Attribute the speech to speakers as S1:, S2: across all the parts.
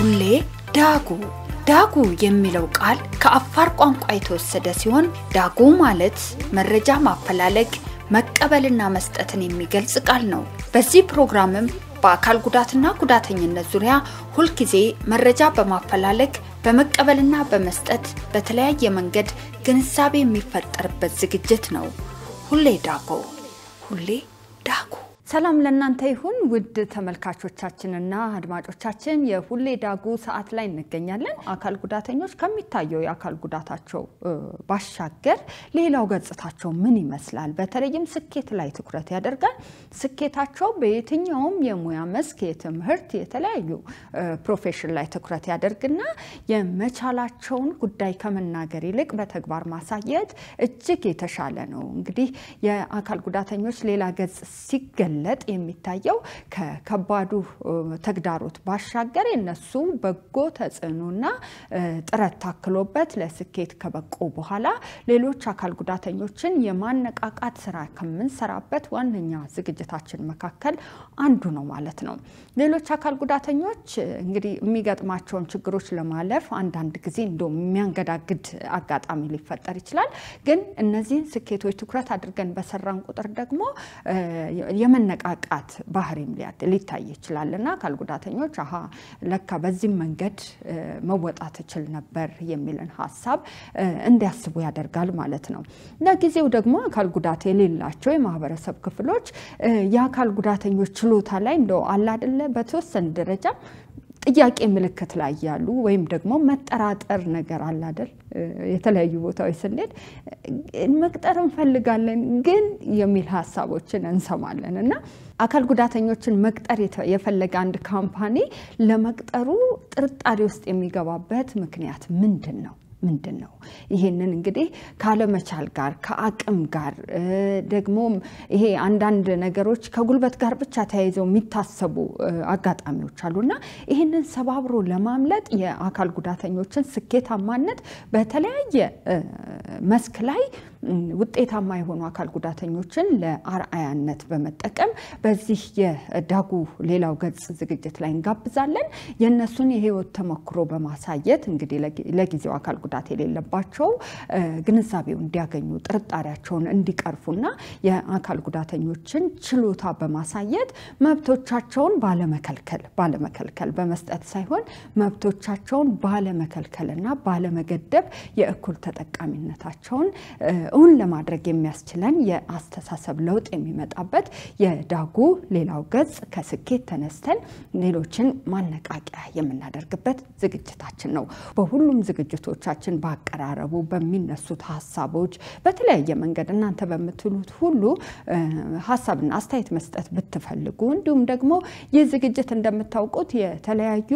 S1: ቱሌ ዳጉ ዳጉ የሚለው ቃል ከአፋር ቋንቋ የተወሰደ ሲሆን ዳጉ ማለት መረጃ ማፈላለግ መቀበልና መስጠትን የሚገልጽ ቃል ነው። በዚህ ፕሮግራምም በአካል ጉዳትና ጉዳተኝነት ዙሪያ ሁልጊዜ መረጃ በማፈላለግ በመቀበልና በመስጠት በተለያየ መንገድ ግንዛቤ የሚፈጠርበት ዝግጅት ነው። ሁሌ ዳጎ ሁሌ ዳጉ ሰላም ለእናንተ ይሁን ውድ ተመልካቾቻችንና አድማጮቻችን፣ የሁሌ ዳጉ ሰዓት ላይ እንገኛለን። አካል ጉዳተኞች ከሚታየው የአካል ጉዳታቸው ባሻገር ሌላው ገጽታቸው ምን ይመስላል? በተለይም ስኬት ላይ ትኩረት ያደርጋል። ስኬታቸው በየትኛውም የሙያ መስክ፣ የትምህርት፣ የተለያዩ ፕሮፌሽን ላይ ትኩረት ያደርግና የመቻላቸውን ጉዳይ ከመናገር ይልቅ በተግባር ማሳየት እጅግ የተሻለ ነው። እንግዲህ የአካል ጉዳተኞች ሌላ ገጽ ሲገ ሲገለጥ የሚታየው ከከባዱ ተግዳሮት ባሻገር የነሱ በጎ ተጽዕኖና ጥረት ታክሎበት ለስኬት ከበቁ በኋላ ሌሎች አካል ጉዳተኞችን የማነቃቃት ስራ ከምንሰራበት ዋነኛ ዝግጅታችን መካከል አንዱ ነው ማለት ነው። ሌሎች አካል ጉዳተኞች እንግዲህ የሚገጥማቸውን ችግሮች ለማለፍ አንዳንድ ጊዜ እንደ የሚያንገዳግድ አጋጣሚ ሊፈጠር ይችላል። ግን እነዚህን ስኬቶች ትኩረት አድርገን በሰራን ቁጥር ደግሞ የመነ የመነቃቃት ባህሪም ሊታይ ይችላል እና አካል ጉዳተኞች አሀ ለካ በዚህም መንገድ መወጣት እችል ነበር የሚልን ሀሳብ እንዲያስቡ ያደርጋል ማለት ነው። ለጊዜው ደግሞ አካል ጉዳት የሌላቸው የማህበረሰብ ክፍሎች የአካል ጉዳተኞች ችሎታ ላይ እንደ አላደለ በተወሰነ ደረጃ ጥያቄ ምልክት ላይ ያሉ ወይም ደግሞ መጠራጠር ነገር አለ አይደል? የተለያዩ ቦታዎች ስንሄድ መቅጠር እንፈልጋለን ግን የሚል ሀሳቦችን እንሰማለን እና አካል ጉዳተኞችን መቅጠር የፈለገ አንድ ካምፓኒ ለመቅጠሩ ጥርጣሬ ውስጥ የሚገባበት ምክንያት ምንድን ነው? ምንድን ነው? ይሄንን እንግዲህ ካለመቻል ጋር ከአቅም ጋር ደግሞ ይሄ አንዳንድ ነገሮች ከጉልበት ጋር ብቻ ተያይዘው የሚታሰቡ አጋጣሚዎች አሉና ይህንን ሰባብሮ ለማምለጥ የአካል ጉዳተኞችን ስኬታማነት በተለያየ መስክ ላይ ውጤታማ የሆኑ አካል ጉዳተኞችን ለአርአያነት በመጠቀም በዚህ የዳጉ ሌላው ገጽ ዝግጅት ላይ እንጋብዛለን። የእነሱን የህይወት ተሞክሮ በማሳየት እንግዲህ ለጊዜው አካል ጉዳት የሌለባቸው ግንዛቤው እንዲያገኙ ጥርጣሬያቸውን እንዲቀርፉና የአካል ጉዳተኞችን ችሎታ በማሳየት መብቶቻቸውን ባለመከልከል ባለመከልከል በመስጠት ሳይሆን መብቶቻቸውን ባለመከልከልና ባለመገደብ የእኩል ተጠቃሚነታቸውን እውን ለማድረግ የሚያስችለን የአስተሳሰብ ለውጥ የሚመጣበት የዳጉ ሌላው ገጽ ከስኬት ተነስተን ሌሎችን ማነቃቂያ የምናደርግበት ዝግጅታችን ነው። በሁሉም ዝግጅቶቻችን በአቀራረቡ፣ በሚነሱት ሀሳቦች በተለያየ መንገድ እናንተ በምትሉት ሁሉ ሀሳብና አስተያየት መስጠት ብትፈልጉ እንዲሁም ደግሞ ይህ ዝግጅት እንደምታውቁት የተለያዩ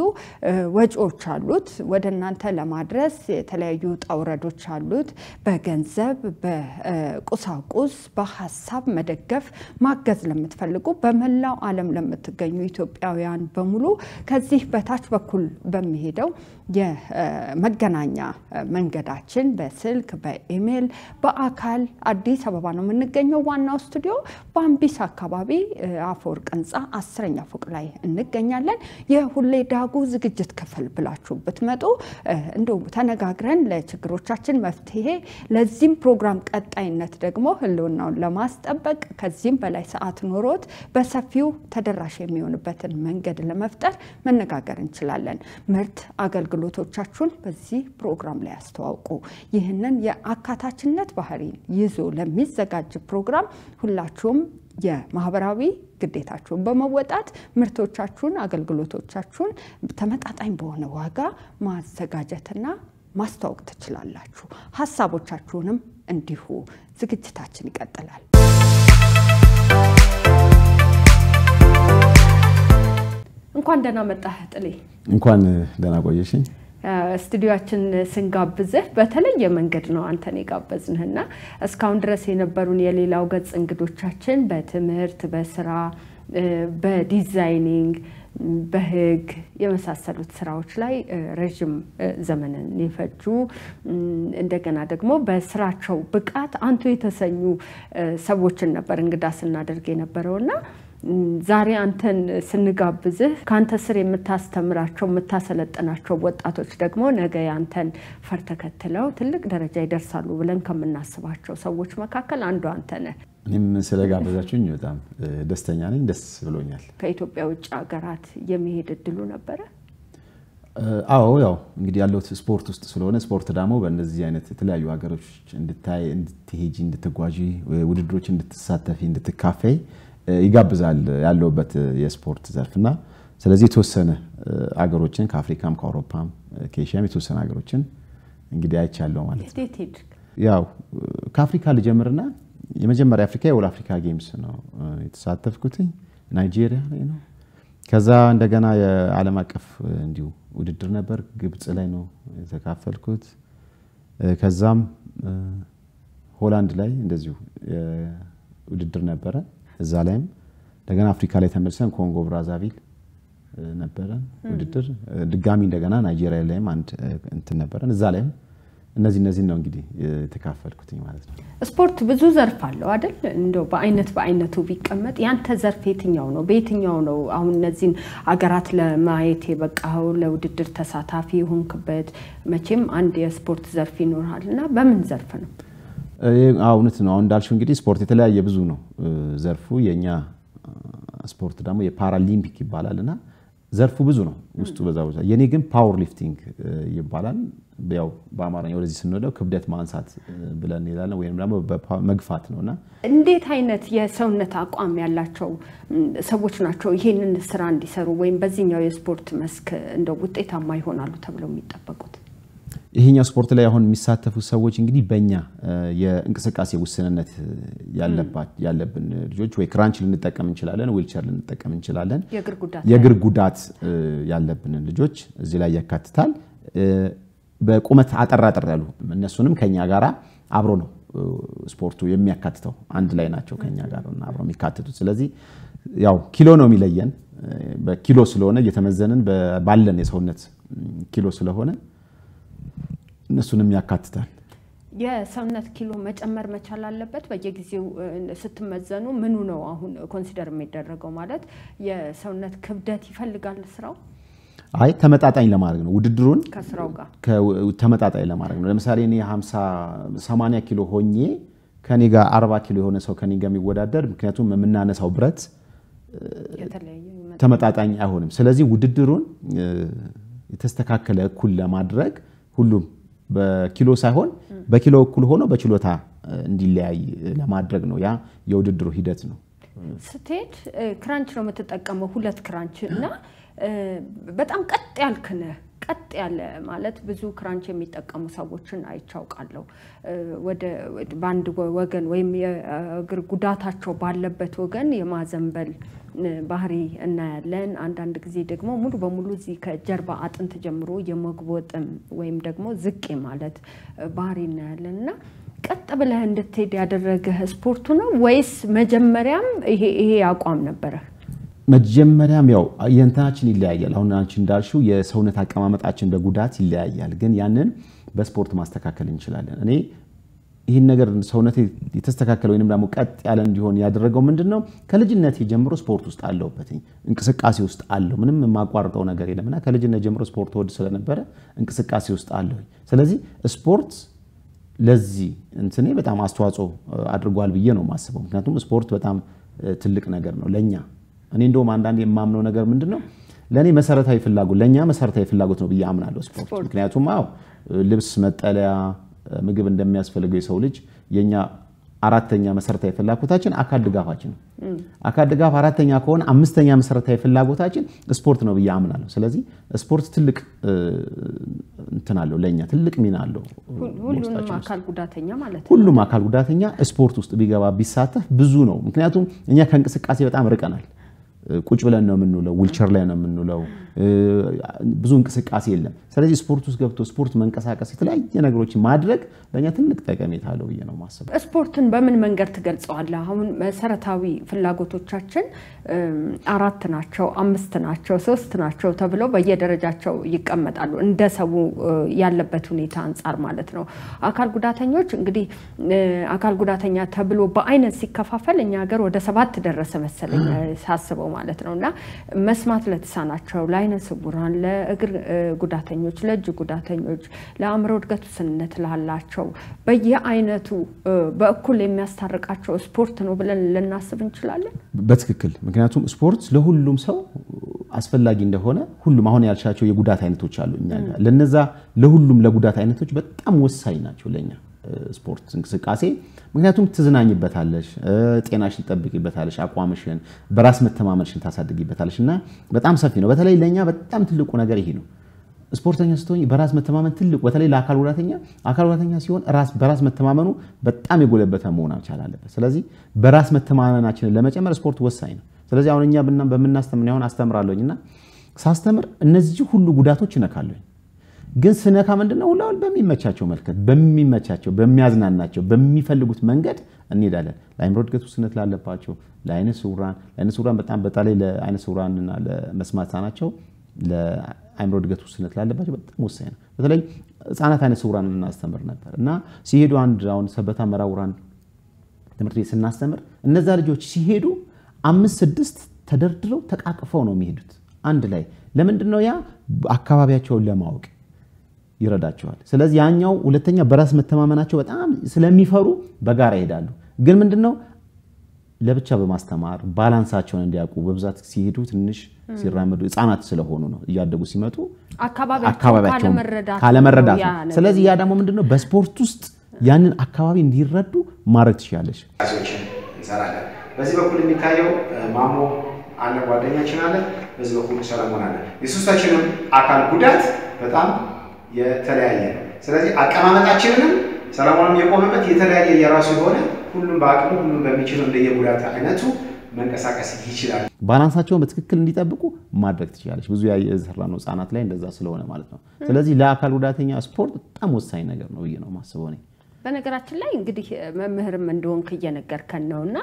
S1: ወጪዎች አሉት። ወደ እናንተ ለማድረስ የተለያዩ ጣውረዶች አሉት። በገንዘብ በቁሳቁስ በሀሳብ መደገፍ ማገዝ ለምትፈልጉ በመላው ዓለም ለምትገኙ ኢትዮጵያውያን በሙሉ ከዚህ በታች በኩል በሚሄደው የመገናኛ መንገዳችን በስልክ፣ በኢሜይል፣ በአካል አዲስ አበባ ነው የምንገኘው። ዋናው ስቱዲዮ በአምቢስ አካባቢ አፈወርቅ ህንፃ አስረኛ ፎቅ ላይ እንገኛለን። የሁሌ ዳጉ ዝግጅት ክፍል ብላችሁ ብትመጡ እንዲ ተነጋግረን ለችግሮቻችን መፍትሄ ለዚህም ፕሮግራም ቀጣይነት ደግሞ ህልውናውን ለማስጠበቅ ከዚህም በላይ ሰዓት ኖሮት በሰፊው ተደራሽ የሚሆንበትን መንገድ ለመፍጠር መነጋገር እንችላለን። ምርት አገልግሎት ክህሎቶቻችሁን በዚህ ፕሮግራም ላይ አስተዋውቁ ይህንን የአካታችነት ባህሪን ይዞ ለሚዘጋጅ ፕሮግራም ሁላችሁም የማህበራዊ ግዴታችሁን በመወጣት ምርቶቻችሁን፣ አገልግሎቶቻችሁን ተመጣጣኝ በሆነ ዋጋ ማዘጋጀትና ማስተዋወቅ ትችላላችሁ። ሀሳቦቻችሁንም እንዲሁ። ዝግጅታችን ይቀጥላል። እንኳን ደህና መጣህ ጥሌ።
S2: እንኳን ደህና ቆየሽኝ።
S1: ስቱዲዮችን ስንጋብዝህ በተለየ መንገድ ነው አንተን የጋበዝንህና እስካሁን ድረስ የነበሩን የሌላው ገጽ እንግዶቻችን በትምህርት፣ በስራ፣ በዲዛይኒንግ፣ በህግ የመሳሰሉት ስራዎች ላይ ረዥም ዘመንን የፈጁ እንደገና ደግሞ በስራቸው ብቃት አንቱ የተሰኙ ሰዎችን ነበር እንግዳ ስናደርግ የነበረውና ዛሬ አንተን ስንጋብዝህ ከአንተ ስር የምታስተምራቸው የምታሰለጥናቸው ወጣቶች ደግሞ ነገ ያንተን ፈር ተከትለው ትልቅ ደረጃ ይደርሳሉ ብለን ከምናስባቸው ሰዎች መካከል አንዱ አንተ ነህ።
S2: እኔም ስለጋበዛችሁኝ በጣም ደስተኛ ነኝ። ደስ ብሎኛል።
S1: ከኢትዮጵያ ውጭ ሀገራት የመሄድ እድሉ ነበረ?
S2: አዎ ያው እንግዲህ ያለሁት ስፖርት ውስጥ ስለሆነ ስፖርት ደግሞ በእነዚህ አይነት የተለያዩ ሀገሮች እንድታይ፣ እንድትሄጂ፣ እንድትጓዢ፣ ውድድሮች እንድትሳተፊ፣ እንድትካፈይ ይጋብዛል ያለውበት የስፖርት ዘርፍ ስለዚህ የተወሰነ አገሮችን ከአፍሪካም ከአውሮፓም ከኤሽያም የተወሰነ አገሮችን እንግዲህ አይቻለው ማለት ነው። ያው ከአፍሪካ ልጀምርና የመጀመሪያ አፍሪካ የወል አፍሪካ ጌምስ ነው የተሳተፍኩትኝ ናይጄሪያ ላይ ነው። ከዛ እንደገና የዓለም አቀፍ እንዲሁ ውድድር ነበር፣ ግብፅ ላይ ነው የተካፈልኩት። ከዛም ሆላንድ ላይ እንደዚሁ ውድድር ነበረ። እዛ ላይም እንደገና አፍሪካ ላይ ተመልሰን ኮንጎ ብራዛቪል ነበረን ውድድር። ድጋሚ እንደገና ናይጄሪያ ላይም አንድ እንትን ነበረን። እዛ ላይም እነዚህ እነዚህ ነው እንግዲህ የተካፈልኩትኝ ማለት ነው።
S1: ስፖርት ብዙ ዘርፍ አለው አይደል? እንደው በአይነት በአይነቱ ቢቀመጥ ያንተ ዘርፍ የትኛው ነው? በየትኛው ነው አሁን እነዚህን አገራት ለማየት የበቃው ለውድድር ተሳታፊ የሆንክበት መቼም አንድ የስፖርት ዘርፍ ይኖርሃል እና በምን ዘርፍ ነው?
S2: እውነት ነው። አሁን እንዳልሽው እንግዲህ ስፖርት የተለያየ ብዙ ነው ዘርፉ። የእኛ ስፖርት ደግሞ የፓራሊምፒክ ይባላል እና ዘርፉ ብዙ ነው ውስጡ በዛ ቦታ። የእኔ ግን ፓወር ሊፍቲንግ ይባላል። ያው በአማርኛ ወደዚህ ስንወደው ክብደት ማንሳት ብለን እንላለን፣ ወይም ደግሞ መግፋት ነው እና
S1: እንዴት አይነት የሰውነት አቋም ያላቸው ሰዎች ናቸው ይህንን ስራ እንዲሰሩ ወይም በዚህኛው የስፖርት መስክ እንደው ውጤታማ ይሆናሉ ተብለው የሚጠበቁት?
S2: ይሄኛው ስፖርት ላይ አሁን የሚሳተፉ ሰዎች እንግዲህ በእኛ የእንቅስቃሴ ውስንነት ያለብን ልጆች ወይ ክራንች ልንጠቀም እንችላለን፣ ዊልቸር ልንጠቀም እንችላለን። የእግር ጉዳት ያለብንን ልጆች እዚህ ላይ ያካትታል። በቁመት አጠር አጠር ያሉ እነሱንም ከኛ ጋር አብሮ ነው ስፖርቱ የሚያካትተው። አንድ ላይ ናቸው ከኛ ጋር አብሮ የሚካትቱት። ስለዚህ ያው ኪሎ ነው የሚለየን። በኪሎ ስለሆነ እየተመዘንን ባለን የሰውነት ኪሎ ስለሆነ እነሱንም ያካትታል።
S1: የሰውነት ኪሎ መጨመር መቻል አለበት። በየጊዜው ስትመዘኑ ምኑ ነው አሁን ኮንሲደር የሚደረገው? ማለት የሰውነት ክብደት ይፈልጋል ስራው?
S2: አይ ተመጣጣኝ ለማድረግ ነው። ውድድሩን ከስራው ጋር ተመጣጣኝ ለማድረግ ነው። ለምሳሌ እኔ 50 80 ኪሎ ሆኜ ከኔ ጋር 40 ኪሎ የሆነ ሰው ከኔ ጋር የሚወዳደር፣ ምክንያቱም የምናነሳው ብረት ተመጣጣኝ አይሆንም። ስለዚህ ውድድሩን የተስተካከለ እኩል ለማድረግ ሁሉም በኪሎ ሳይሆን በኪሎ እኩል ሆኖ በችሎታ እንዲለያይ ለማድረግ ነው። ያ የውድድሩ ሂደት ነው።
S1: ስትሄድ ክራንች ነው የምትጠቀመው፣ ሁለት ክራንች እና በጣም ቀጥ ያልክ ነህ ቀጥ ያለ ማለት ብዙ ክራንች የሚጠቀሙ ሰዎችን አይቻውቃለሁ። ወደ በአንድ ወገን ወይም የእግር ጉዳታቸው ባለበት ወገን የማዘንበል ባህሪ እናያለን። አንዳንድ ጊዜ ደግሞ ሙሉ በሙሉ እዚህ ከጀርባ አጥንት ጀምሮ የመግቦጥም ወይም ደግሞ ዝቅ ማለት ባህሪ እናያለን እና ቀጥ ብለህ እንድትሄድ ያደረገህ ስፖርቱ ነው ወይስ መጀመሪያም ይሄ አቋም ነበረህ?
S2: መጀመሪያም ያው የእንትናችን ይለያያል። አሁን አንቺ እንዳልሽው የሰውነት አቀማመጣችን በጉዳት ይለያያል። ግን ያንን በስፖርት ማስተካከል እንችላለን። እኔ ይህን ነገር ሰውነት የተስተካከለ ወይም ደግሞ ቀጥ ያለ እንዲሆን ያደረገው ምንድን ነው? ከልጅነት ጀምሮ ስፖርት ውስጥ አለሁበት፣ እንቅስቃሴ ውስጥ አለሁ። ምንም የማቋርጠው ነገር የለምና ከልጅነት ጀምሮ ስፖርት ወድ ስለነበረ እንቅስቃሴ ውስጥ አለሁ። ስለዚህ ስፖርት ለዚህ እንትኔ በጣም አስተዋጽኦ አድርጓል ብዬ ነው የማስበው። ምክንያቱም ስፖርት በጣም ትልቅ ነገር ነው ለእኛ እኔ እንደውም አንዳንድ የማምነው ነገር ምንድን ነው ለእኔ መሰረታዊ ፍላጎት ለእኛ መሰረታዊ ፍላጎት ነው ብዬ አምናለሁ ስፖርት። ምክንያቱም አዎ ልብስ፣ መጠለያ፣ ምግብ እንደሚያስፈልገው የሰው ልጅ የኛ አራተኛ መሰረታዊ ፍላጎታችን አካል ድጋፋችን ነው። አካል ድጋፍ አራተኛ ከሆነ አምስተኛ መሰረታዊ ፍላጎታችን ስፖርት ነው ብዬ አምናለሁ። ስለዚህ ስፖርት ትልቅ እንትን አለው፣ ለእኛ ትልቅ ሚና አለው። ሁሉም አካል ጉዳተኛ ስፖርት ውስጥ ቢገባ ቢሳተፍ ብዙ ነው። ምክንያቱም እኛ ከእንቅስቃሴ በጣም ርቀናል። ቁጭ ብለን ነው የምንውለው፣ ዊልቸር ላይ ነው የምንውለው፣ ብዙ እንቅስቃሴ የለም። ስለዚህ ስፖርት ውስጥ ገብቶ ስፖርት መንቀሳቀስ፣ የተለያየ ነገሮችን ማድረግ ለእኛ ትልቅ ጠቀሜታ አለው ብዬ ነው ማስበው።
S1: ስፖርትን በምን መንገድ ትገልጸዋለህ? አሁን መሰረታዊ ፍላጎቶቻችን አራት ናቸው፣ አምስት ናቸው፣ ሶስት ናቸው ተብለው በየደረጃቸው ይቀመጣሉ፣ እንደ ሰው ያለበት ሁኔታ አንጻር ማለት ነው። አካል ጉዳተኞች እንግዲህ አካል ጉዳተኛ ተብሎ በአይነት ሲከፋፈል እኛ ሀገር ወደ ሰባት ደረሰ መሰለኝ ሳስበው ማለት ነው እና መስማት ለተሳናቸው፣ ለአይነ ስውራን፣ ለእግር ጉዳተኞች፣ ለእጅ ጉዳተኞች፣ ለአእምሮ እድገት ውስንነት ላላቸው በየአይነቱ በእኩል የሚያስታርቃቸው ስፖርት ነው ብለን ልናስብ እንችላለን።
S2: በትክክል ምክንያቱም ስፖርት ለሁሉም ሰው አስፈላጊ እንደሆነ ሁሉም አሁን ያልሻቸው የጉዳት አይነቶች አሉ እኛ ለነዛ ለሁሉም ለጉዳት አይነቶች በጣም ወሳኝ ናቸው ለኛ ስፖርት እንቅስቃሴ። ምክንያቱም ትዝናኝበታለሽ፣ ጤናሽን ትጠብቂበታለሽ፣ አቋምሽን፣ በራስ መተማመንሽን ታሳድግበታለሽ እና በጣም ሰፊ ነው። በተለይ ለእኛ በጣም ትልቁ ነገር ይሄ ነው። ስፖርተኛ ስትሆኝ በራስ መተማመን ትልቁ በተለይ ለአካል ጉዳተኛ አካል ጉዳተኛ ሲሆን በራስ መተማመኑ በጣም የጎለበተ መሆን መቻል አለበት። ስለዚህ በራስ መተማመናችንን ለመጨመር ስፖርት ወሳኝ ነው። ስለዚህ አሁን እኛ በምናስተምር አሁን አስተምራለኝ እና ሳስተምር እነዚህ ሁሉ ጉዳቶች ይነካለኝ ግን ስነካ ምንድነው ሁላሁን በሚመቻቸው መልከት በሚመቻቸው በሚያዝናናቸው በሚፈልጉት መንገድ እንሄዳለን። ለአይምሮ እድገት ውስንነት ላለባቸው፣ ለአይነ ስውራን ለአይነ ስውራን በጣም በተለይ ለአይነ ስውራንና ለመስማት ናቸው። ለአይምሮ እድገት ውስንነት ላለባቸው በጣም ወሳኝ ነው። በተለይ ህጻናት አይነ ስውራን እናስተምር ነበር እና ሲሄዱ አንድ አሁን ሰበታ መራውራን ትምህርት ቤት ስናስተምር እነዛ ልጆች ሲሄዱ አምስት ስድስት ተደርድረው ተቃቅፈው ነው የሚሄዱት አንድ ላይ። ለምንድን ነው ያ አካባቢያቸውን ለማወቅ ይረዳቸዋል። ስለዚህ ያኛው ሁለተኛ በራስ መተማመናቸው በጣም ስለሚፈሩ በጋራ ይሄዳሉ። ግን ምንድነው ለብቻ በማስተማር ባላንሳቸውን እንዲያውቁ በብዛት ሲሄዱ ትንሽ ሲራመዱ ህጻናት ስለሆኑ ነው እያደጉ ሲመጡ
S1: አካባቢያቸው ካለመረዳት ነው። ስለዚህ
S2: ያ ደግሞ ምንድነው በስፖርት ውስጥ ያንን አካባቢ እንዲረዱ ማድረግ ትችላለች። በዚህ በኩል የሚታየው ማሞ አለ ጓደኛችን አለ። በዚህ በኩል ሰለሞን አለ። የሶስታችንም አካል ጉዳት በጣም የተለያየ ነው። ስለዚህ አቀማመጣችንንም ሰለሞንም የቆመበት የተለያየ የራሱ የሆነ ሁሉም በአቅሙ ሁሉም በሚችለው እንደየጉዳት አይነቱ
S1: መንቀሳቀስ ይችላል።
S2: ባላንሳቸውን በትክክል እንዲጠብቁ ማድረግ ትችላለች። ብዙ የሰራ ነው ህጻናት ላይ እንደዛ ስለሆነ ማለት ነው። ስለዚህ ለአካል ጉዳተኛ ስፖርት በጣም ወሳኝ ነገር ነው ብዬ ነው ማስበው እኔ።
S1: በነገራችን ላይ እንግዲህ መምህርም እንደሆንክ እየነገርከን ነው እና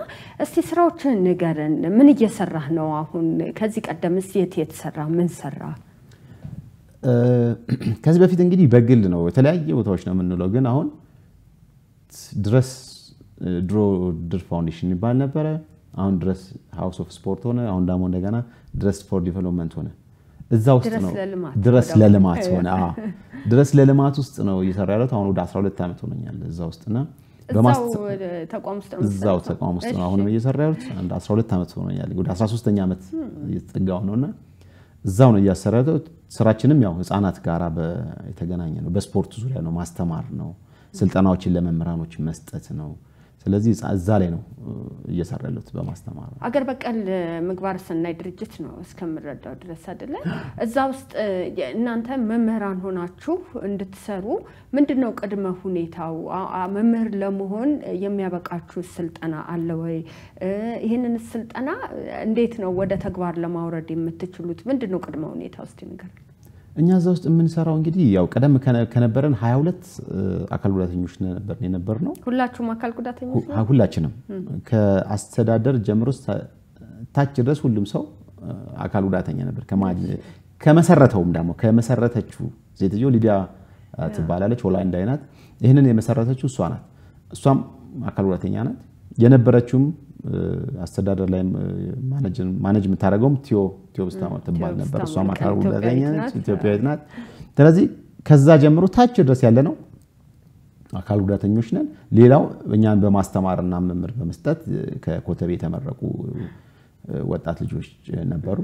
S1: እስቲ ስራዎችን ንገርን። ምን እየሰራህ ነው አሁን? ከዚህ ቀደም የት የተሰራ ምን ሰራ?
S2: ከዚህ በፊት እንግዲህ በግል ነው የተለያየ ቦታዎች ነው የምንለው፣ ግን አሁን ድረስ ድሮ ድር ፋውንዴሽን ይባል ነበረ። አሁን ድረስ ሃውስ ኦፍ ስፖርት ሆነ። አሁን ደግሞ እንደገና ድረስ ፎር ዲቨሎፕመንት ሆነ። እዛ ውስጥ ነው ድረስ ለልማት ሆነ። ድረስ ለልማት ውስጥ ነው እየሰራ ያለት። አሁን ወደ 12 ዓመት ሆነኛል እዛ ውስጥ ውስጥና
S1: እዛው ተቋም ውስጥ ነው አሁንም
S2: እየሰራ ያሉት። 12 ዓመት ሆኖኛል፣ ወደ 13ኛ ዓመት እየተጠጋው ነውና እዛው ነው እያሰራተው ስራችንም ያው ህፃናት ጋር የተገናኘ ነው። በስፖርት ዙሪያ ነው፣ ማስተማር ነው፣ ስልጠናዎችን ለመምህራኖች መስጠት ነው። ስለዚህ እዛ ላይ ነው እየሰራ በማስተማር
S1: አገር በቀል ምግባር ስናይ ድርጅት ነው እስከምረዳው ድረስ አይደለ? እዛ ውስጥ እናንተ መምህራን ሆናችሁ እንድትሰሩ ምንድን ነው ቅድመ ሁኔታው? መምህር ለመሆን የሚያበቃችሁ ስልጠና አለ ወይ? ይህንን ስልጠና እንዴት ነው ወደ ተግባር ለማውረድ የምትችሉት? ምንድን ነው ቅድመ ሁኔታ ውስጥ ይንገር
S2: እኛ እዛ ውስጥ የምንሰራው እንግዲህ ያው ቀደም ከነበረን ሀያ ሁለት አካል ጉዳተኞች ነበር የነበር ነው።
S1: ሁላችሁም አካል ጉዳተኞች
S2: ሁላችንም ከአስተዳደር ጀምሮ ታች ድረስ ሁሉም ሰው አካል ጉዳተኛ ነበር። ከመሰረተውም ደግሞ ከመሰረተችው ሴትዮ ሊዲያ ትባላለች፣ ሆላንዳዊ ናት። ይህንን የመሰረተችው እሷ ናት። እሷም አካል ጉዳተኛ ናት። የነበረችውም አስተዳደር ላይ ማነጅ የምታደርገውም ቲዮ ቲዮ ብስታማ ትባል ነበር። እሷ ማታር ጉዳተኛ ኢትዮጵያዊት ናት። ስለዚህ ከዛ ጀምሮ ታች ድረስ ያለ ነው አካል ጉዳተኞች ነን። ሌላው እኛን በማስተማርና ምምር በመስጠት ከኮተቤ የተመረቁ ወጣት ልጆች ነበሩ።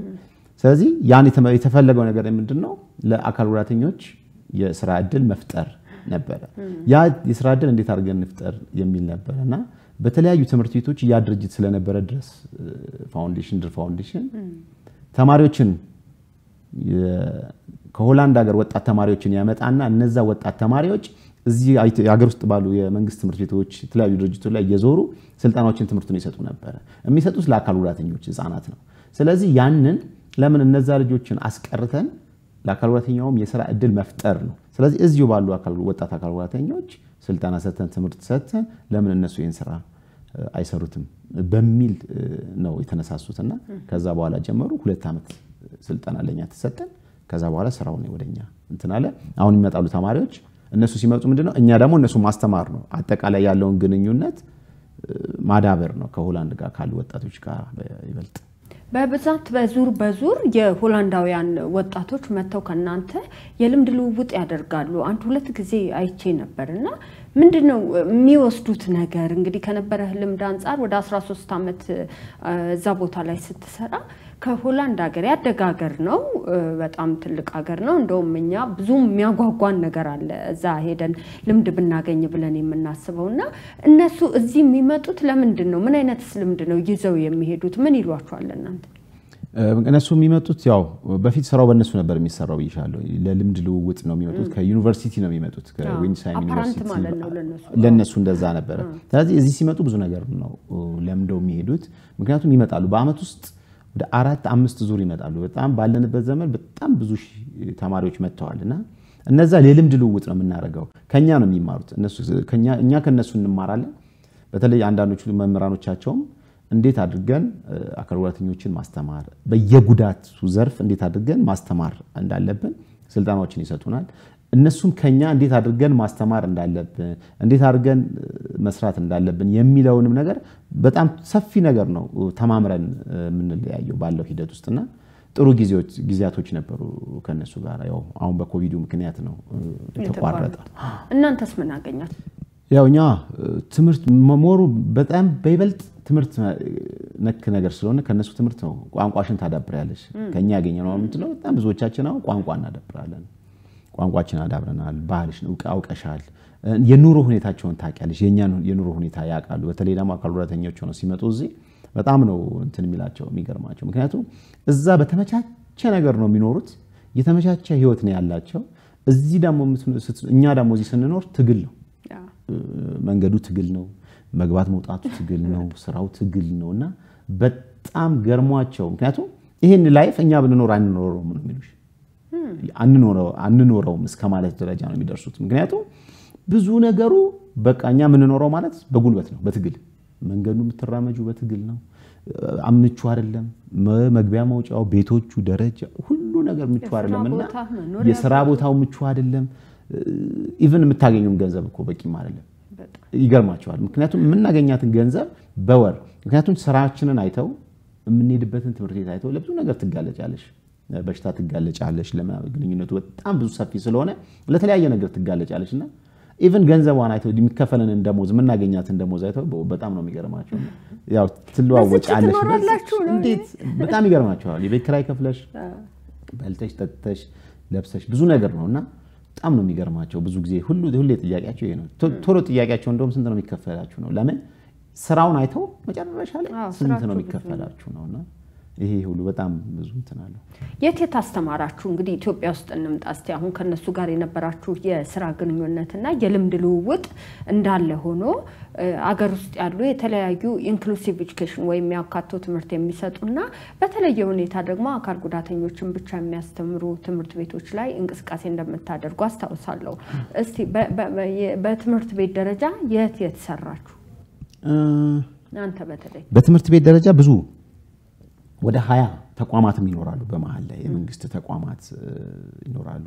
S2: ስለዚህ ያን የተፈለገው ነገር ምንድን ነው? ለአካል ጉዳተኞች የስራ እድል መፍጠር ነበረ። ያ የስራ እድል እንዴት አድርገን እንፍጠር የሚል ነበረ እና በተለያዩ ትምህርት ቤቶች ያ ድርጅት ስለነበረ ድረስ ፋውንዴሽን ድር ፋውንዴሽን ተማሪዎችን ከሆላንድ ሀገር ወጣት ተማሪዎችን ያመጣና እነዛ ወጣት ተማሪዎች እዚህ ሀገር ውስጥ ባሉ የመንግስት ትምህርት ቤቶች የተለያዩ ድርጅቶች ላይ እየዞሩ ስልጠናዎችን ትምህርቱን ይሰጡ ነበረ። የሚሰጡት ለአካል ጉዳተኞች ህጻናት ነው። ስለዚህ ያንን ለምን እነዛ ልጆችን አስቀርተን ለአካል ጉዳተኛውም የስራ እድል መፍጠር ነው። ስለዚህ እዚሁ ባሉ ወጣት አካል ጉዳተኞች ስልጠና ሰተን ትምህርት ሰተን ለምን እነሱ ይህን ስራ አይሰሩትም በሚል ነው የተነሳሱት እና ከዛ በኋላ ጀመሩ። ሁለት ዓመት ስልጠና ለኛ ተሰጠን። ከዛ በኋላ ነው ወደኛ እንትናለ አሁን ይመጣሉ ተማሪዎች። እነሱ ሲመጡ ምንድነው እኛ ደግሞ እነሱ ማስተማር ነው። አጠቃላይ ያለውን ግንኙነት ማዳበር ነው ከሆላንድ ጋር ካሉ ወጣቶች ጋር
S1: ይበልጥ በብዛት በዙር በዙር የሆላንዳውያን ወጣቶች መጥተው ከእናንተ የልምድ ልውውጥ ያደርጋሉ። አንድ ሁለት ጊዜ አይቼ ነበር እና ምንድን ነው የሚወስዱት ነገር እንግዲህ ከነበረህ ልምድ አንጻር ወደ 13 ዓመት እዛ ቦታ ላይ ስትሰራ ከሆላንድ ሀገር ያደገ ሀገር ነው። በጣም ትልቅ ሀገር ነው። እንደውም እኛ ብዙ የሚያጓጓን ነገር አለ እዛ ሄደን ልምድ ብናገኝ ብለን የምናስበው እና እነሱ እዚህ የሚመጡት ለምንድን ነው? ምን አይነትስ ልምድ ነው ይዘው የሚሄዱት? ምን ይሏቸዋል እናንተ?
S2: እነሱ የሚመጡት ያው በፊት ስራው በእነሱ ነበር የሚሰራው ብይሻለሁ። ለልምድ ልውውጥ ነው የሚመጡት። ከዩኒቨርሲቲ ነው የሚመጡት፣ ከዊንድሳይም ዩኒቨርሲቲ ለእነሱ እንደዛ ነበረ። ስለዚህ እዚህ ሲመጡ ብዙ ነገር ነው ለምደው የሚሄዱት። ምክንያቱም ይመጣሉ በአመት ውስጥ ወደ አራት አምስት ዙር ይመጣሉ። በጣም ባለንበት ዘመን በጣም ብዙ ተማሪዎች መጥተዋል እና እነዛ የልምድ ልውውጥ ነው የምናደርገው። ከኛ ነው የሚማሩት፣ እኛ ከነሱ እንማራለን። በተለይ አንዳንዶቹ መምህራኖቻቸውም እንዴት አድርገን አካል ጉዳተኞችን ማስተማር በየጉዳቱ ዘርፍ እንዴት አድርገን ማስተማር እንዳለብን ስልጠናዎችን ይሰጡናል። እነሱን ከኛ እንዴት አድርገን ማስተማር እንዳለብን እንዴት አድርገን መስራት እንዳለብን የሚለውንም ነገር በጣም ሰፊ ነገር ነው ተማምረን የምንለያየው ባለው ሂደት ውስጥና ጥሩ ጊዜያቶች ነበሩ ከነሱ ጋር። ያው አሁን በኮቪዱ ምክንያት ነው የተቋረጠ።
S1: እናንተስ ምን አገኛችሁ?
S2: ያው እኛ ትምህርት መሞሩ በጣም በይበልጥ ትምህርት ነክ ነገር ስለሆነ ከነሱ ትምህርት ነው። ቋንቋሽን ታዳብሪያለሽ። ከኛ ያገኘነው ምንድን ነው? በጣም ብዙዎቻችን አሁን ቋንቋ እናዳብራለን። ቋንቋችን አዳብረናል፣ ባህልሽን አውቀሻል፣ የኑሮ ሁኔታቸውን ታውቂያለሽ። የእኛን የኑሮ ሁኔታ ያውቃሉ። በተለይ ደግሞ አካል ጉዳተኞች ሆነው ሲመጡ እዚህ በጣም ነው እንትን የሚላቸው የሚገርማቸው። ምክንያቱም እዛ በተመቻቸ ነገር ነው የሚኖሩት፣ የተመቻቸ ህይወት ነው ያላቸው። እዚህ ደግሞ እኛ ደግሞ እዚህ ስንኖር ትግል ነው መንገዱ ትግል ነው፣ መግባት መውጣቱ ትግል ነው፣ ስራው ትግል ነው እና በጣም ገርሟቸው ምክንያቱም ይህን ላይፍ እኛ ብንኖር አንኖረውም ነው የሚሉሽ አንኖረውም እስከ ማለት ደረጃ ነው የሚደርሱት። ምክንያቱም ብዙ ነገሩ በቃ እኛ የምንኖረው ማለት በጉልበት ነው፣ በትግል መንገዱ የምትራመጁ በትግል ነው። ምቹ አይደለም፣ መግቢያ መውጫው፣ ቤቶቹ፣ ደረጃ፣ ሁሉ ነገር ምቹ አይደለም እና የስራ ቦታው ምቹ አይደለም። ኢቨን የምታገኙም ገንዘብ እኮ በቂም አይደለም። ይገርማቸዋል። ምክንያቱም የምናገኛትን ገንዘብ በወር ምክንያቱም ስራችንን አይተው የምንሄድበትን ትምህርት ቤት አይተው ለብዙ ነገር ትጋለጫለሽ። በሽታ ትጋለጫለች። ግንኙነቱ በጣም ብዙ ሰፊ ስለሆነ ለተለያየ ነገር ትጋለጫለች እና ኢቨን ገንዘቧን አይተው የሚከፈለን እንደሞዝ የምናገኛትን ደሞዝ አይተው በጣም ነው የሚገርማቸው። ያው ትለዋወጫለሽ፣ እንዴት በጣም ይገርማቸዋል። የቤት ኪራይ ከፍለሽ በልተሽ ጠጥተሽ ለብሰሽ ብዙ ነገር ነው እና በጣም ነው የሚገርማቸው። ብዙ ጊዜ ሁሉ ሁሌ ጥያቄያቸው ይሄ ነው። ቶሎ ጥያቄያቸው እንደውም ስንት ነው የሚከፈላችሁ ነው። ለምን ስራውን አይተው
S1: መጨረሻ ላይ ስንት ነው የሚከፈላችሁ
S2: ነው እና ይሄ ሁሉ በጣም ብዙ እንትን አለው።
S1: የት የት አስተማራችሁ? እንግዲህ ኢትዮጵያ ውስጥ እንምጣ እስቲ። አሁን ከነሱ ጋር የነበራችሁ የስራ ግንኙነትና የልምድ ልውውጥ እንዳለ ሆኖ አገር ውስጥ ያሉ የተለያዩ ኢንክሉሲቭ ኤጁኬሽን ወይም ያካቶ ትምህርት የሚሰጡና በተለየ ሁኔታ ደግሞ አካል ጉዳተኞችን ብቻ የሚያስተምሩ ትምህርት ቤቶች ላይ እንቅስቃሴ እንደምታደርጉ አስታውሳለሁ። እስቲ በትምህርት ቤት ደረጃ የት የት ሰራችሁ? አንተ በተለይ
S2: በትምህርት ቤት ደረጃ ብዙ ወደ ሀያ ተቋማትም ይኖራሉ በመሀል ላይ የመንግስት ተቋማት ይኖራሉ፣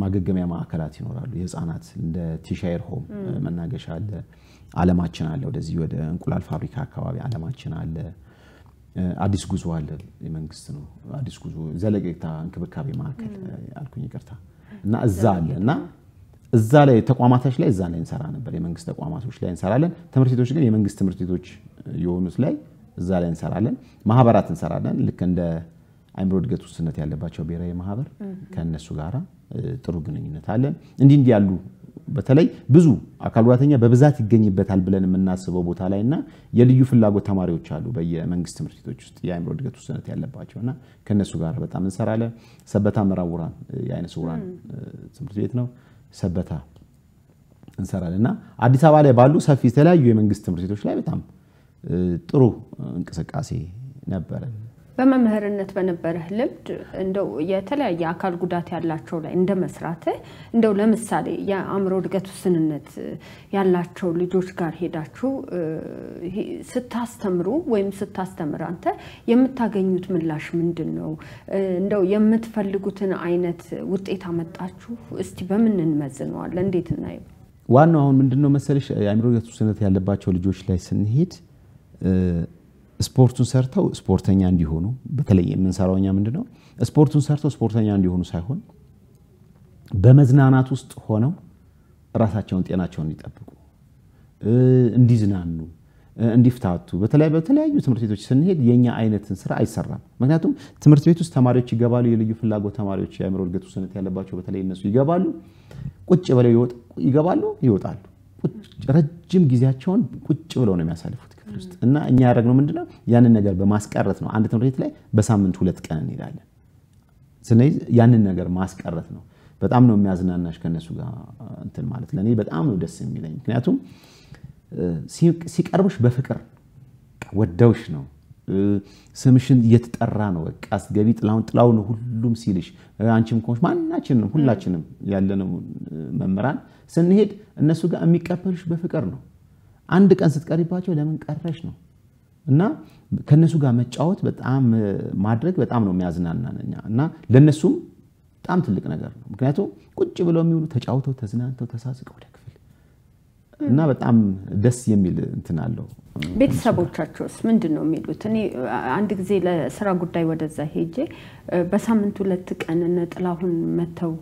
S2: ማገገሚያ ማዕከላት ይኖራሉ። የህፃናት እንደ ቲሻየር ሆም መናገሻ አለ፣ አለማችን አለ፣ ወደዚህ ወደ እንቁላል ፋብሪካ አካባቢ አለማችን አለ። አዲስ ጉዞ አለ፣ የመንግስት ነው። አዲስ ጉዞ ዘለቄታ እንክብካቤ ማዕከል አልኩኝ፣ ይቅርታ እና እዛ አለ እና እዛ ላይ ተቋማቶች ላይ እዛ ላይ እንሰራ ነበር። የመንግስት ተቋማቶች ላይ እንሰራለን። ትምህርት ቤቶች ግን የመንግስት ትምህርት ቤቶች የሆኑት ላይ እዛ ላይ እንሰራለን። ማህበራት እንሰራለን። ልክ እንደ አይምሮ እድገት ውስንነት ያለባቸው ብሔራዊ ማህበር ከእነሱ ጋር ጥሩ ግንኙነት አለን። እንዲህ እንዲህ ያሉ በተለይ ብዙ አካል ጉዳተኛ በብዛት ይገኝበታል ብለን የምናስበው ቦታ ላይ እና የልዩ ፍላጎት ተማሪዎች አሉ በየመንግስት ትምህርት ቤቶች ውስጥ የአይምሮ እድገት ውስንነት ያለባቸው እና ከእነሱ ጋር በጣም እንሰራለን። ሰበታ መራውራን የአይነ ስውራን ትምህርት ቤት ነው። ሰበታ እንሰራለን እና አዲስ አበባ ላይ ባሉ ሰፊ የተለያዩ የመንግስት ትምህርት ቤቶች ላይ በጣም ጥሩ እንቅስቃሴ ነበረ።
S1: በመምህርነት በነበረህ ልምድ እንደው የተለያየ አካል ጉዳት ያላቸው ላይ እንደ መስራትህ እንደው ለምሳሌ የአእምሮ እድገት ውስንነት ያላቸው ልጆች ጋር ሄዳችሁ ስታስተምሩ ወይም ስታስተምር አንተ የምታገኙት ምላሽ ምንድን ነው? እንደው የምትፈልጉትን አይነት ውጤት አመጣችሁ? እስቲ በምን እንመዝነዋለን? እንዴት እናየው?
S2: ዋናው አሁን ምንድን ነው መሰለሽ የአእምሮ እድገት ውስንነት ያለባቸው ልጆች ላይ ስንሄድ ስፖርቱን ሰርተው ስፖርተኛ እንዲሆኑ በተለይ የምንሰራው እኛ ምንድን ነው ስፖርቱን ሰርተው ስፖርተኛ እንዲሆኑ ሳይሆን በመዝናናት ውስጥ ሆነው ራሳቸውን ጤናቸውን እንዲጠብቁ እንዲዝናኑ እንዲፍታቱ በተለይ በተለያዩ ትምህርት ቤቶች ስንሄድ የኛ አይነትን ስራ አይሰራም። ምክንያቱም ትምህርት ቤት ውስጥ ተማሪዎች ይገባሉ። የልዩ ፍላጎት ተማሪዎች የአእምሮ እድገት ውስንነት ያለባቸው በተለይ እነሱ ይገባሉ። ቁጭ ብለው ይገባሉ፣ ይወጣሉ። ረጅም ጊዜያቸውን ቁጭ ብለው ነው የሚያሳልፉት። ክፍል ውስጥ እና እኛ ያደረግነው ምንድነው ያንን ነገር በማስቀረት ነው። አንድ ትምህርት ቤት ላይ በሳምንት ሁለት ቀን እንሄዳለን። ስለዚህ ያንን ነገር ማስቀረት ነው። በጣም ነው የሚያዝናናሽ ከነሱ ጋር እንትን ማለት ለእኔ በጣም ነው ደስ የሚለኝ። ምክንያቱም ሲቀርቡሽ በፍቅር ወደውሽ ነው ስምሽን እየተጠራ ነው። በቃ አስገቢ ጥላሁን ጥላሁን ሁሉም ሲልሽ አንቺም ከሆንሽ ማናችንም ሁላችንም ያለነው መምህራን ስንሄድ እነሱ ጋር የሚቀበልሽ በፍቅር ነው። አንድ ቀን ስትቀሪባቸው ለምን ቀረሽ ነው እና ከነሱ ጋር መጫወት በጣም ማድረግ በጣም ነው እኛ እና ለነሱም በጣም ትልቅ ነገር ነው። ምክንያቱም ቁጭ ብለው የሚውሉ ተጫውተው ተዝናንተው ተሳስቀው ወደ ክፍል እና በጣም ደስ የሚል እንትን አለው።
S1: ቤተሰቦቻቸውስ ምንድን ነው የሚሉት? እኔ አንድ ጊዜ ለስራ ጉዳይ ወደዛ ሄጄ በሳምንት ሁለት ቀን እነ ጥላሁን መተው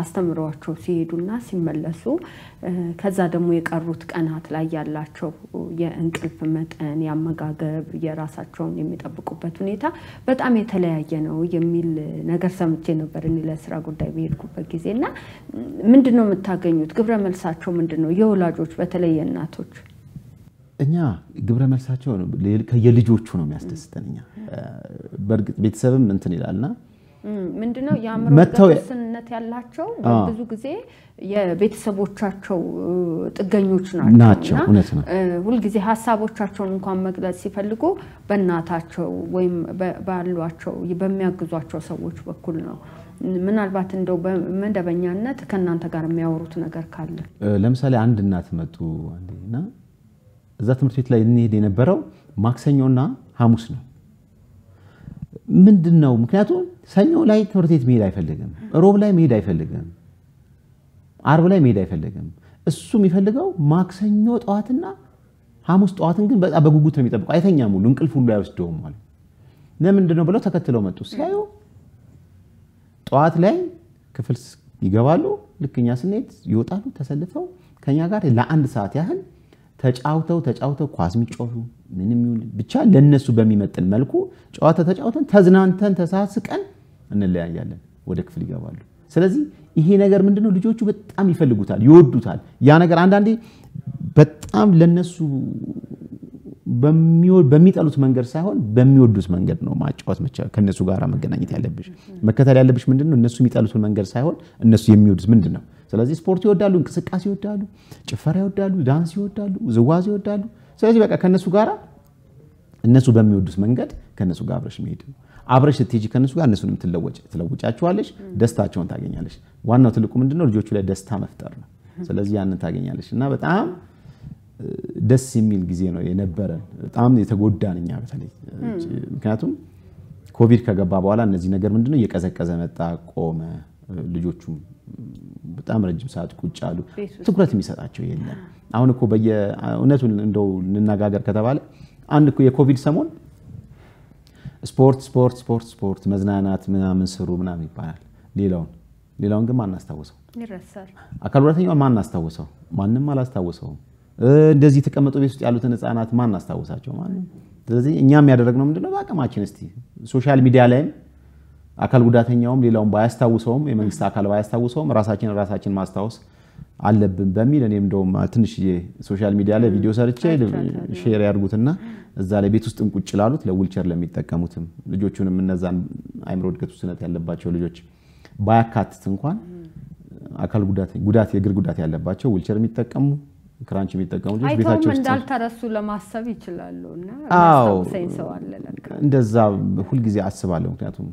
S1: አስተምረዋቸው ሲሄዱና ሲመለሱ ከዛ ደግሞ የቀሩት ቀናት ላይ ያላቸው የእንቅልፍ መጠን፣ የአመጋገብ፣ የራሳቸውን የሚጠብቁበት ሁኔታ በጣም የተለያየ ነው የሚል ነገር ሰምቼ ነበር እኔ ለስራ ጉዳይ በሄድኩበት ጊዜ እና ምንድን ነው የምታገኙት? ግብረ መልሳቸው ምንድን ነው? የወላጆች በተለይ የእናቶች
S2: እኛ ግብረ መልሳቸው የልጆቹ ነው የሚያስደስተን። እኛ በእርግጥ ቤተሰብም እንትን ይላልና
S1: ምንድነው የአእምሮ ውስንነት ያላቸው ብዙ ጊዜ የቤተሰቦቻቸው ጥገኞች ናቸው ናቸው። ሁልጊዜ ሀሳቦቻቸውን እንኳን መግለጽ ሲፈልጉ በእናታቸው ወይም ባሏቸው በሚያግዟቸው ሰዎች በኩል ነው። ምናልባት እንደው በመደበኛነት ከእናንተ ጋር የሚያወሩት ነገር ካለ
S2: ለምሳሌ አንድ እናት መጡ እና እዛ ትምህርት ቤት ላይ እንሄድ የነበረው ማክሰኞና ሐሙስ ነው። ምንድን ነው? ምክንያቱም ሰኞ ላይ ትምህርት ቤት መሄድ አይፈልግም፣ ሮብ ላይ መሄድ አይፈልግም፣ አርብ ላይ መሄድ አይፈልግም። እሱ የሚፈልገው ማክሰኞ ጠዋትና ሐሙስ ጠዋትን ግን በጣም በጉጉት ነው የሚጠብቀው። አይተኛም ሙሉ እንቅልፍ ሁሉ አይወስደውም አሉ። ለምንድን ነው ብለው ተከትለው መጡ። ሲያዩ ጠዋት ላይ ክፍል ይገባሉ። ልክኛ ስኔት ስንሄድ ይወጣሉ ተሰልፈው ከኛ ጋር ለአንድ ሰዓት ያህል ተጫውተው ተጫውተው ኳስ የሚጫወቱ ምንም ይሁን ብቻ ለነሱ በሚመጥን መልኩ ጨዋታ ተጫውተን ተዝናንተን ተሳስቀን እንለያያለን፣ ወደ ክፍል ይገባሉ። ስለዚህ ይሄ ነገር ምንድነው ልጆቹ በጣም ይፈልጉታል፣ ይወዱታል። ያ ነገር አንዳንዴ በጣም ለነሱ በሚጠሉት መንገድ ሳይሆን በሚወዱት መንገድ ነው ማጫወት ከእነሱ ጋር መገናኘት ያለብሽ። መከተል ያለብሽ ምንድን ነው? እነሱ የሚጠሉትን መንገድ ሳይሆን እነሱ የሚወዱት ምንድን ነው? ስለዚህ ስፖርት ይወዳሉ፣ እንቅስቃሴ ይወዳሉ፣ ጭፈራ ይወዳሉ፣ ዳንስ ይወዳሉ፣ ዝዋዝ ይወዳሉ። ስለዚህ በቃ ከእነሱ ጋር እነሱ በሚወዱት መንገድ ከእነሱ ጋር አብረሽ መሄድ ነው። አብረሽ ስትሄጂ ከእነሱ ጋር እነሱንም ትለውጫቸዋለሽ ደስታቸውን ታገኛለሽ። ዋናው ትልቁ ምንድነው? ልጆቹ ላይ ደስታ መፍጠር ነው። ስለዚህ ያንን ታገኛለሽ እና በጣም ደስ የሚል ጊዜ ነው የነበረን። በጣም የተጎዳን እኛ በተለይ ምክንያቱም ኮቪድ ከገባ በኋላ እነዚህ ነገር ምንድነው እየቀዘቀዘ መጣ፣ ቆመ። ልጆቹም በጣም ረጅም ሰዓት ቁጭ አሉ። ትኩረት የሚሰጣቸው የለም። አሁን እኮ በየእውነቱ እንደው እንነጋገር ከተባለ አንድ እኮ የኮቪድ ሰሞን ስፖርት ስፖርት ስፖርት ስፖርት መዝናናት ምናምን ስሩ ምናምን ይባላል። ሌላውን ሌላውን ግን ማናስታውሰው አካል ጉዳተኛውን ማናስታውሰው ማንም አላስታውሰውም። እንደዚህ የተቀመጡ ቤት ውስጥ ያሉትን ህፃናት ማን አስታውሳቸው? ማንም። ስለዚህ እኛም ያደረግነው ምንድነው በአቅማችን እስቲ ሶሻል ሚዲያ ላይም አካል ጉዳተኛውም ሌላውም ባያስታውሰውም የመንግስት አካል ባያስታውሰውም ራሳችን ራሳችን ማስታወስ አለብን በሚል እኔም እንደውም ትንሽ ሶሻል ሚዲያ ላይ ቪዲዮ ሰርቼ ሼር ያድርጉትና እዛ ላይ ቤት ውስጥ ቁጭ ላሉት ለዊልቸር ለሚጠቀሙትም ልጆቹንም እነዛን አይምሮ እድገት ውስነት ያለባቸው ልጆች ባያካትት እንኳን አካል ጉዳት የእግር ጉዳት ያለባቸው ዊልቸር የሚጠቀሙ ክራንች የሚጠቀሙ ልጆች ቤታቸው
S1: እንዳልተረሱ ለማሰብ ይችላሉ እና ሰው አለ
S2: እንደዛ ሁልጊዜ አስባለሁ ምክንያቱም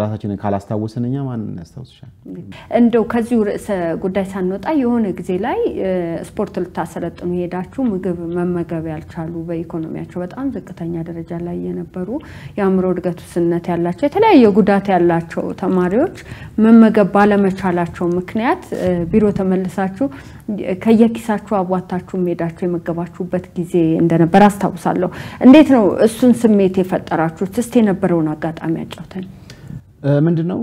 S2: ራሳችንን ካላስታወስን እኛ ማን ያስታውስሻል?
S1: እንደው ከዚሁ ርዕሰ ጉዳይ ሳንወጣ የሆነ ጊዜ ላይ ስፖርት ልታሰለጥኑ ሄዳችሁ ምግብ መመገብ ያልቻሉ በኢኮኖሚያቸው በጣም ዝቅተኛ ደረጃ ላይ የነበሩ የአእምሮ እድገት ውስንነት ያላቸው የተለያየ ጉዳት ያላቸው ተማሪዎች መመገብ ባለመቻላቸው ምክንያት ቢሮ ተመልሳችሁ ከየኪሳችሁ አቧታችሁ ሄዳችሁ የመገባችሁበት ጊዜ እንደነበር አስታውሳለሁ። እንዴት ነው እሱን ስሜት የፈጠራችሁት? እስቲ የነበረውን አጋጣሚ አጫውተን።
S2: ምንድነው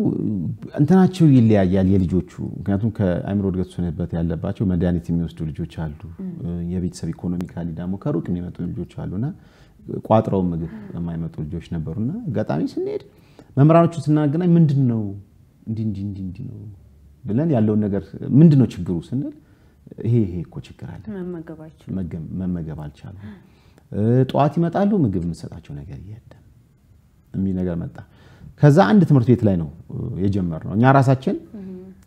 S2: እንትናቸው ይለያያል የልጆቹ። ምክንያቱም ከአይምሮ እድገት ውስንነት ያለባቸው መድኃኒት የሚወስዱ ልጆች አሉ። የቤተሰብ ኢኮኖሚካሊ ደግሞ ከሩቅ የሚመጡ ልጆች አሉና ቋጥረው ምግብ የማይመጡ ልጆች ነበሩና አጋጣሚ ስንሄድ መምህራኖቹ ስናገናኝ ምንድን ነው ነው ብለን ያለውን ነገር ምንድን ነው ችግሩ ስንል ይሄ ይሄ እኮ ችግር አለ፣ መመገብ አልቻሉ፣ ጠዋት ይመጣሉ፣ ምግብ የምሰጣቸው ነገር የለም የሚል ነገር መጣ። ከዛ አንድ ትምህርት ቤት ላይ ነው የጀመርነው እኛ ራሳችን።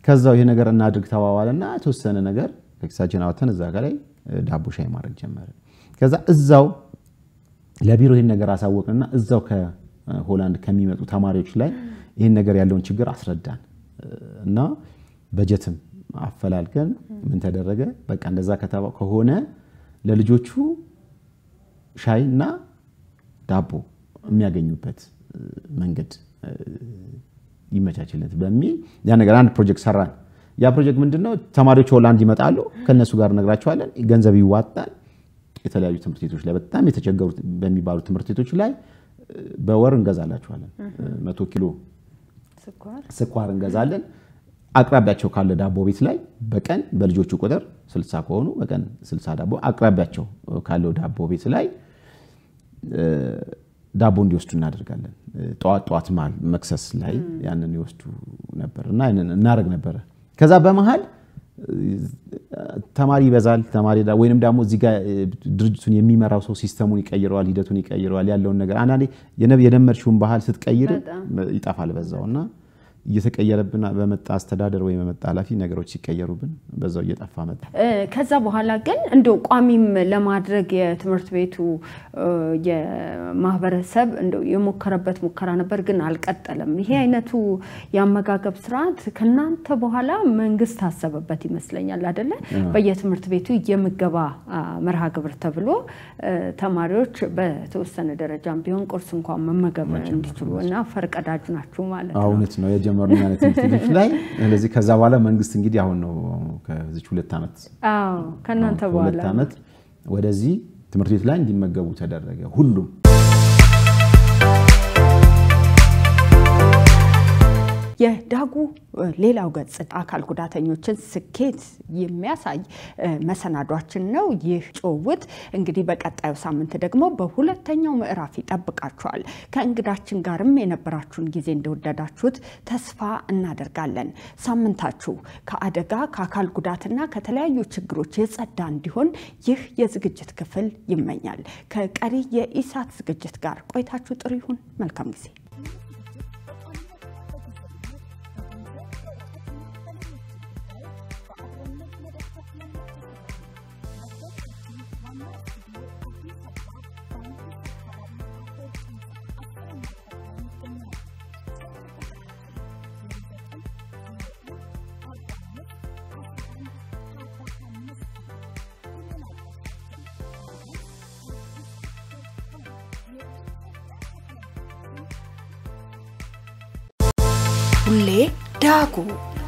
S2: ከዛው ይሄ ነገር እናድርግ ተባባለና የተወሰነ ነገር ከኪሳችን አወጥተን እዛ ጋር ላይ ዳቦ ሻይ ማድረግ ጀመርን። ከዛ እዛው ለቢሮ ይህን ነገር አሳወቅንና እዛው ከሆላንድ ከሚመጡ ተማሪዎች ላይ ይህን ነገር ያለውን ችግር አስረዳን እና በጀትም አፈላልገን ምን ተደረገ፣ በቃ እንደዛ ከሆነ ለልጆቹ ሻይ እና ዳቦ የሚያገኙበት መንገድ ይመቻችለት በሚል ያ ነገር አንድ ፕሮጀክት ሰራን። ያ ፕሮጀክት ምንድነው? ተማሪዎች ሆላንድ ይመጣሉ። ከነሱ ጋር እነግራቸዋለን። ገንዘብ ይዋጣል። የተለያዩ ትምህርት ቤቶች ላይ በጣም የተቸገሩ በሚባሉ ትምህርት ቤቶች ላይ በወር እንገዛላቸዋለን። መቶ ኪሎ ስኳር እንገዛለን። አቅራቢያቸው ካለ ዳቦ ቤት ላይ በቀን በልጆቹ ቁጥር ስልሳ ከሆኑ በቀን ስልሳ ዳቦ አቅራቢያቸው ካለው ዳቦ ቤት ላይ ዳቦ እንዲወስዱ እናደርጋለን። ጠዋት ጠዋት መክሰስ ላይ ያንን ይወስዱ ነበር እና እናደርግ ነበረ። ከዛ በመሀል ተማሪ ይበዛል ተማሪ ወይንም ደግሞ እዚህ ድርጅቱን የሚመራው ሰው ሲስተሙን ይቀይረዋል፣ ሂደቱን ይቀይረዋል። ያለውን ነገር አንዳንዴ የደመርሽውን ባህል ስትቀይር ይጠፋል በዛው እና እየተቀየረብን በመጣ አስተዳደር ወይም በመጣ ኃላፊ ነገሮች ሲቀየሩብን በዛው እየጠፋ መጣ።
S1: ከዛ በኋላ ግን እንደው ቋሚም ለማድረግ የትምህርት ቤቱ የማህበረሰብ እንደው የሞከረበት ሙከራ ነበር፣ ግን አልቀጠለም። ይሄ አይነቱ የአመጋገብ ስርዓት ከእናንተ በኋላ መንግስት ታሰበበት ይመስለኛል አደለ? በየትምህርት ቤቱ የምገባ መርሃ ግብር ተብሎ ተማሪዎች በተወሰነ ደረጃ ቢሆን ቁርስ እንኳን መመገብ እንዲችሉ እና ፈርቀዳጅ ናችሁ ማለት
S2: ነው። እውነት ነው። የጀመርነው ያለ ትምህርት ላይ ስለዚህ ከዛ በኋላ መንግስት እንግዲህ አሁን ነው ከዚች ሁለት ዓመት
S1: ከእናንተ በኋላ ሁለት ዓመት
S2: ወደዚህ ትምህርት ቤት ላይ እንዲመገቡ ተደረገ ሁሉም
S1: የዳጉ ሌላው ገጽ አካል ጉዳተኞችን ስኬት የሚያሳይ መሰናዷችን ነው። ይህ ጭውውት እንግዲህ በቀጣዩ ሳምንት ደግሞ በሁለተኛው ምዕራፍ ይጠብቃችኋል። ከእንግዳችን ጋርም የነበራችሁን ጊዜ እንደወደዳችሁት ተስፋ እናደርጋለን። ሳምንታችሁ ከአደጋ ከአካል ጉዳትና ከተለያዩ ችግሮች የጸዳ እንዲሆን ይህ የዝግጅት ክፍል ይመኛል። ከቀሪ የኢሳት ዝግጅት ጋር ቆይታችሁ ጥሩ ይሁን። መልካም ጊዜ ሁሌ ዳጉ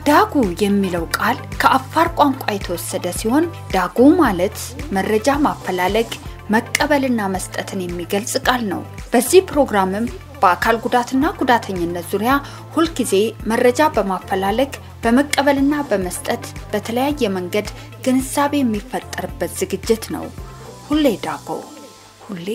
S1: ዳጉ የሚለው ቃል ከአፋር ቋንቋ የተወሰደ ሲሆን ዳጉ ማለት መረጃ ማፈላለግ መቀበልና መስጠትን የሚገልጽ ቃል ነው። በዚህ ፕሮግራምም በአካል ጉዳትና ጉዳተኝነት ዙሪያ ሁልጊዜ መረጃ በማፈላለግ በመቀበልና በመስጠት በተለያየ መንገድ ግንዛቤ የሚፈጠርበት ዝግጅት ነው። ሁሌ ዳጎ ሁሌ